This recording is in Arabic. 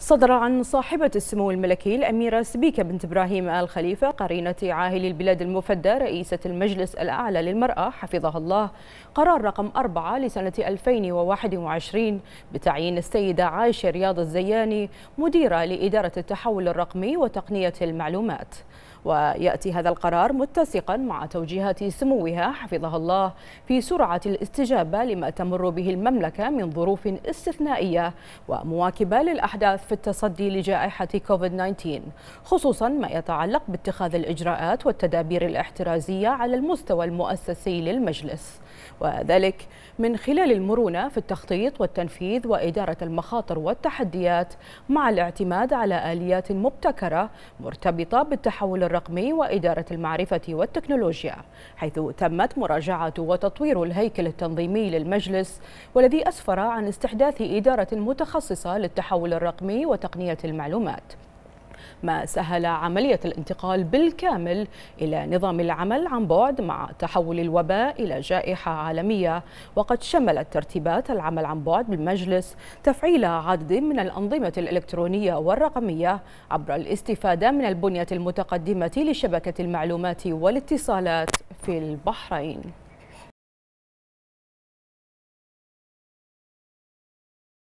صدر عن صاحبة السمو الملكي الأميرة سبيكة بنت إبراهيم آل خليفة قرينة عاهل البلاد المفدى رئيسة المجلس الأعلى للمرأة حفظها الله قرار رقم أربعة لسنة 2021 بتعيين السيدة عايشة رياض الزياني مديرة لإدارة التحول الرقمي وتقنية المعلومات ويأتي هذا القرار متسقا مع توجيهات سموها حفظها الله في سرعة الاستجابة لما تمر به المملكة من ظروف استثنائية ومواكبة للأحداث في التصدي لجائحة كوفيد 19 خصوصا ما يتعلق باتخاذ الإجراءات والتدابير الاحترازية على المستوى المؤسسي للمجلس وذلك من خلال المرونة في التخطيط والتنفيذ وإدارة المخاطر والتحديات مع الاعتماد على آليات مبتكرة مرتبطة بالتحول الرقمي وإدارة المعرفة والتكنولوجيا حيث تمت مراجعة وتطوير الهيكل التنظيمي للمجلس والذي أسفر عن استحداث إدارة متخصصة للتحول الرقمي وتقنية المعلومات ما سهل عملية الانتقال بالكامل إلى نظام العمل عن بعد مع تحول الوباء إلى جائحة عالمية وقد شملت ترتيبات العمل عن بعد بالمجلس تفعيل عدد من الأنظمة الإلكترونية والرقمية عبر الاستفادة من البنية المتقدمة لشبكة المعلومات والاتصالات في البحرين